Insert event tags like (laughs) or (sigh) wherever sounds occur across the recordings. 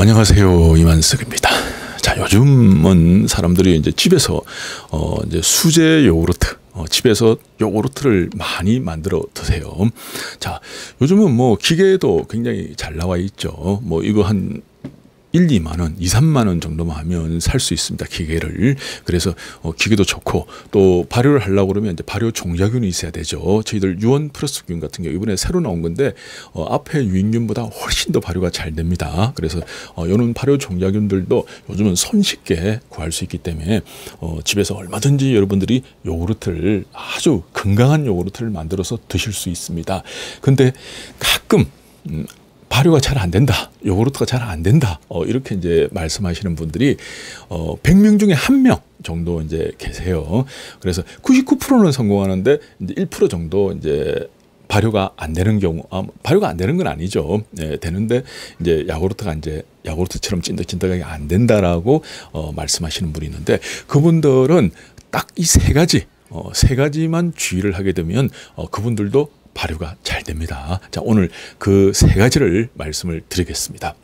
안녕하세요. 이만석입니다. 자, 요즘은 사람들이 이제 집에서 어 이제 수제 요구르트 어, 집에서 요구르트를 많이 만들어 드세요. 자, 요즘은 뭐 기계도 굉장히 잘 나와 있죠. 뭐 이거 한 1, 2만 원, 2, 3만 원 정도만 하면 살 수 있습니다. 기계를. 그래서 어, 기계도 좋고 또 발효를 하려고 그러면 이제 발효 종자균이 있어야 되죠. 저희들 유원 플러스균 같은 경우 이번에 새로 나온 건데 어, 앞에 유인균보다 훨씬 더 발효가 잘 됩니다. 그래서 어, 이런 발효 종자균들도 요즘은 손쉽게 구할 수 있기 때문에 어, 집에서 얼마든지 여러분들이 요구르트를 아주 건강한 요구르트를 만들어서 드실 수 있습니다. 근데 가끔 음, 발효가 잘 안 된다. 요구르트가 잘 안 된다. 어, 이렇게 이제 말씀하시는 분들이 어, 100명 중에 한 명 정도 이제 계세요. 그래서 99%는 성공하는데 이제 1% 정도 이제 발효가 안 되는 경우, 아, 발효가 안 되는 건 아니죠. 예, 되는데 이제 야구르트가 이제 야구르트처럼 찐득찐득하게 안 된다라고 어, 말씀하시는 분이 있는데 그분들은 딱 이 세 가지 어, 세 가지만 주의를 하게 되면 어, 그분들도 발효가 잘 됩니다. 자, 오늘 그 세 가지를 말씀을 드리겠습니다.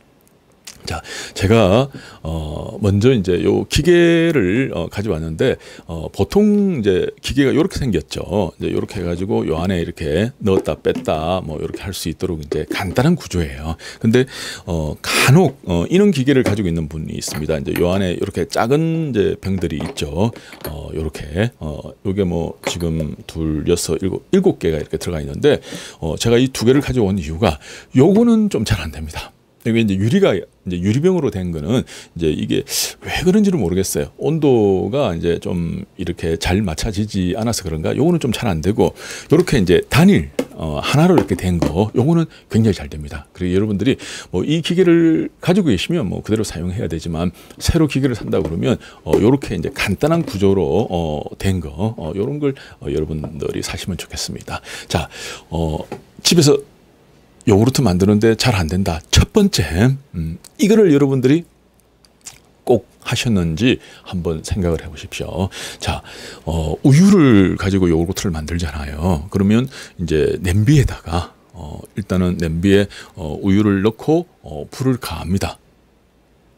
자, 제가 어 먼저 이제 요 기계를 어 가져왔는데 어 보통 이제 기계가 이렇게 생겼죠. 이제 이렇게 해가지고 요 안에 이렇게 넣었다 뺐다 뭐 이렇게 할 수 있도록 이제 간단한 구조예요. 근데 어 간혹 어 이런 기계를 가지고 있는 분이 있습니다. 이제 요 안에 이렇게 작은 이제 병들이 있죠. 어 요렇게 어 요게 뭐 지금 둘 여섯 일곱 일곱 개가 이렇게 들어가 있는데 어 제가 이 두 개를 가져온 이유가 요거는 좀 잘 안 됩니다. 이게 이제 유리가 이제 유리병으로 된 거는 이제 이게 왜 그런지를 모르겠어요. 온도가 이제 좀 이렇게 잘 맞춰지지 않아서 그런가. 요거는 좀 잘 안 되고 요렇게 이제 단일 어, 하나로 이렇게 된거 요거는 굉장히 잘 됩니다. 그리고 여러분들이 뭐 이 기계를 가지고 계시면 뭐 그대로 사용해야 되지만 새로 기계를 산다 그러면 어, 요렇게 이제 간단한 구조로 어, 된거 어, 요런 걸 어, 여러분들이 사시면 좋겠습니다. 자, 어, 집에서 요구르트 만드는데 잘 안 된다. 첫 번째, 음, 이거를 여러분들이 꼭 하셨는지 한번 생각을 해 보십시오. 자, 어, 우유를 가지고 요구르트를 만들잖아요. 그러면 이제 냄비에다가, 어, 일단은 냄비에 어, 우유를 넣고 어, 불을 가합니다.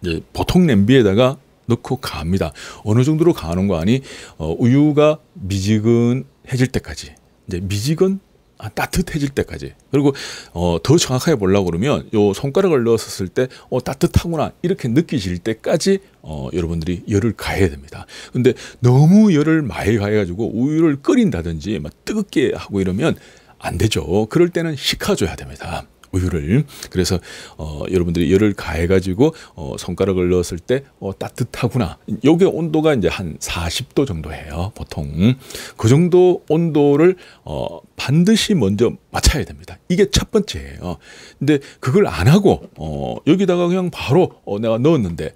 이제 보통 냄비에다가 넣고 가합니다. 어느 정도로 가는 거 아니, 어, 우유가 미지근해질 때까지. 이제 미지근 아, 따뜻해질 때까지. 그리고 어, 더 정확하게 보려고 그러면 요 손가락을 넣었을 때 어, 따뜻하구나 이렇게 느끼실 때까지 어, 여러분들이 열을 가해야 됩니다. 근데 너무 열을 많이 가해가지고 우유를 끓인다든지 막 뜨겁게 하고 이러면 안 되죠. 그럴 때는 식혀줘야 됩니다. 우유를 그래서 어, 여러분들이 열을 가해가지고 어, 손가락을 넣었을 때 어, 따뜻하구나. 여기 온도가 이제 한 40도 정도예요. 보통 그 정도 온도를 어, 반드시 먼저 맞춰야 됩니다. 이게 첫 번째예요. 근데 그걸 안 하고 어, 여기다가 그냥 바로 어, 내가 넣었는데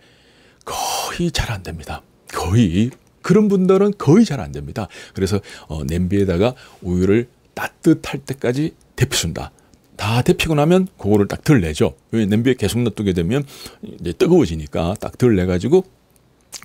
거의 잘 안 됩니다. 거의 그런 분들은 거의 잘 안 됩니다. 그래서 어, 냄비에다가 우유를 따뜻할 때까지 데펴준다. 다 데피고 나면 그거를 딱 덜 내죠. 왜 냄비에 계속 놔두게 되면 이제 뜨거워지니까 딱 덜 내가지고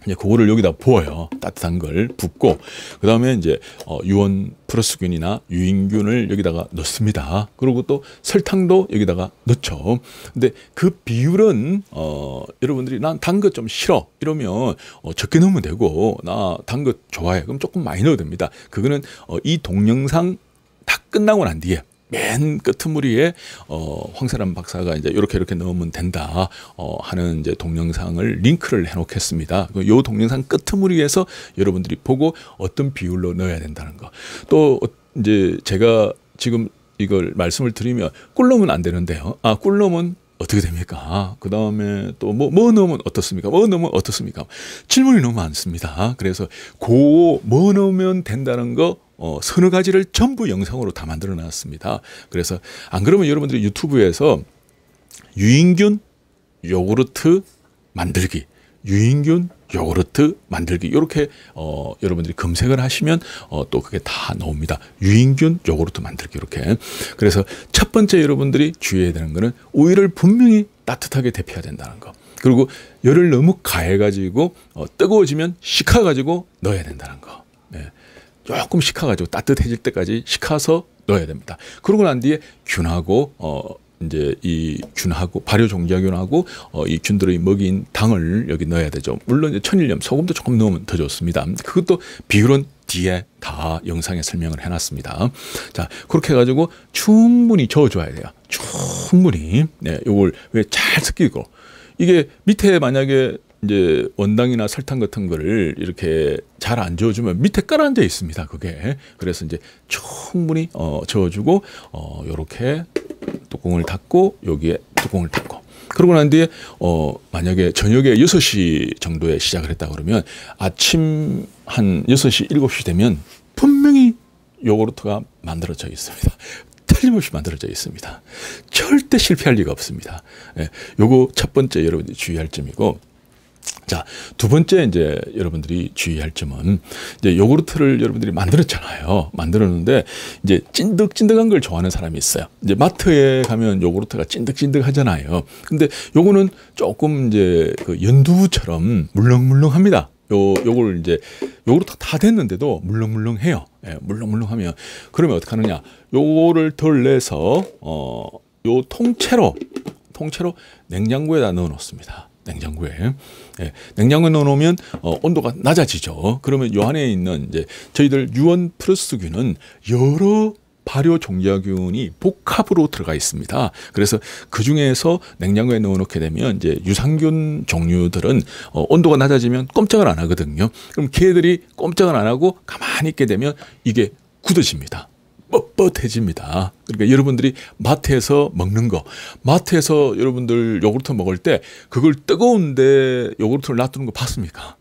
이제 그거를 여기다 부어요. 따뜻한 걸 붓고 그 다음에 이제 어, 유원 플러스균이나 유인균을 여기다가 넣습니다. 그리고 또 설탕도 여기다가 넣죠. 근데 그 비율은 어, 여러분들이 난 단 것 좀 싫어 이러면 어, 적게 넣으면 되고 나 단 것 좋아해 그럼 조금 많이 넣어도 됩니다. 그거는 어, 이 동영상 다 끝나고 난 뒤에 맨 끝머리에 어, 황사람 박사가 이제 이렇게 이렇게 넣으면 된다 어, 하는 이제 동영상을 링크를 해놓겠습니다. 요 동영상 끝머리에서 여러분들이 보고 어떤 비율로 넣어야 된다는 거. 또 어, 이제 제가 지금 이걸 말씀을 드리면 꿀넣으안 되는데요. 아, 꿀넣으 어떻게 됩니까? 그 다음에 또 뭐, 뭐 넣으면 어떻습니까? 뭐 넣으면 어떻습니까? 질문이 너무 많습니다. 그래서 고, 뭐 넣으면 된다는 거, 어, 서너 가지를 전부 영상으로 다 만들어 놨습니다. 그래서 안 그러면 여러분들이 유튜브에서 유인균, 요구르트 만들기 유인균 요구르트 만들기 이렇게 어, 여러분들이 검색을 하시면 어, 또 그게 다 나옵니다. 유인균 요구르트 만들기 이렇게. 그래서 첫 번째 여러분들이 주의해야 되는 거는 우유를 분명히 따뜻하게 대피야 된다는 거. 그리고 열을 너무 가해가지고 어, 뜨거워지면 식혀가지고 넣어야 된다는 거. 네. 조금 식혀가지고 따뜻해질 때까지 식혀서 넣어야 됩니다. 그러고 난 뒤에 균하고 어, 이제 이 균하고 발효 종자균하고 어, 이 균들의 먹인 당을 여기 넣어야 되죠. 물론 이제 천일염 소금도 조금 넣으면 더 좋습니다. 그것도 비율은 뒤에 다 영상에 설명을 해놨습니다. 자 그렇게 해가지고 충분히 저어줘야 돼요. 충분히 네, 이걸 왜 잘 섞이고 이게 밑에 만약에 이제 원당이나 설탕 같은 거를 이렇게 잘 안 저어주면 밑에 깔아앉아 있습니다. 그게 그래서 이제 충분히 어, 저어주고 어, 이렇게 뚜껑을 닫고 여기에 뚜껑을 닫고 그러고 난 뒤에 어 만약에 저녁에 6시 정도에 시작을 했다 그러면 아침 한 6시 7시 되면 분명히 요구르트가 만들어져 있습니다. (laughs) 틀림없이 만들어져 있습니다. 절대 실패할 리가 없습니다. 예, 요거 첫 번째 여러분이 주의할 점이고 자, 두 번째 이제 여러분들이 주의할 점은 이제 요구르트를 여러분들이 만들었잖아요. 만들었는데 이제 찐득찐득한 걸 좋아하는 사람이 있어요. 이제 마트에 가면 요구르트가 찐득찐득하잖아요. 근데 요거는 조금 이제 그 연두처럼 물렁물렁합니다. 요 요걸 이제 요구르트 다 됐는데도 물렁물렁해요. 예, 물렁물렁하면 그러면 어떻게 하느냐? 요거를 덜 내서 어요 통째로 통째로 냉장고에다 넣어 놓습니다. 냉장고에 예, 냉장고에 넣어놓으면 어, 온도가 낮아지죠. 그러면 요 안에 있는 이제 저희들 유원 플러스균은 여러 발효 종자균이 복합으로 들어가 있습니다. 그래서 그 중에서 냉장고에 넣어놓게 되면 이제 유산균 종류들은 어, 온도가 낮아지면 꼼짝을 안 하거든요. 그럼 걔들이 꼼짝을 안 하고 가만히 있게 되면 이게 굳어집니다. 뻣뻣해집니다. 그러니까 여러분들이 마트에서 먹는 거, 마트에서 여러분들 요구르트 먹을 때 그걸 뜨거운데 요구르트를 놔두는 거 봤습니까?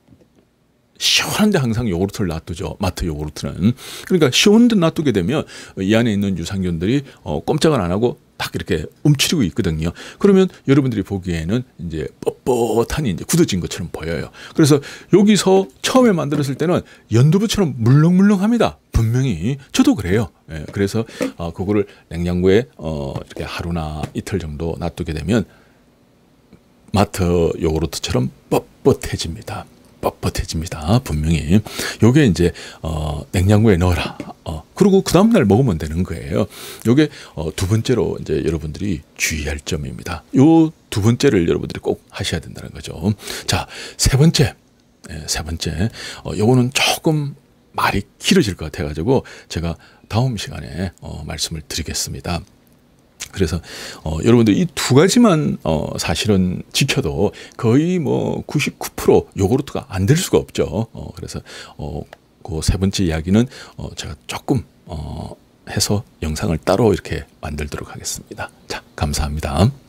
시원한데 항상 요구르트를 놔두죠. 마트 요구르트는. 그러니까 시원한데 놔두게 되면 이 안에 있는 유산균들이 어, 꼼짝을 안 하고 딱 이렇게 움츠리고 있거든요. 그러면 여러분들이 보기에는 이제 뻣뻣하니 이제 굳어진 것처럼 보여요. 그래서 여기서 처음에 만들었을 때는 연두부처럼 물렁물렁합니다. 분명히 저도 그래요. 예, 그래서 어, 그거를 냉장고에 어, 이렇게 하루나 이틀 정도 놔두게 되면 마트 요구르트처럼 뻣뻣해집니다. 뻣뻣해집니다. 분명히. 요게 이제, 어, 냉장고에 넣어라. 어, 그리고 그 다음날 먹으면 되는 거예요. 요게, 어, 두 번째로 이제 여러분들이 주의할 점입니다. 요 두 번째를 여러분들이 꼭 하셔야 된다는 거죠. 자, 세 번째. 네, 세 번째. 어, 요거는 조금 말이 길어질 것 같아가지고 제가 다음 시간에 어, 말씀을 드리겠습니다. 그래서 어, 여러분들 이 두 가지만 어, 사실은 지켜도 거의 뭐 99% 요구르트가 안 될 수가 없죠. 어, 그래서 어, 그 세 번째 이야기는 어, 제가 조금 어, 해서 영상을 따로 이렇게 만들도록 하겠습니다. 자, 감사합니다.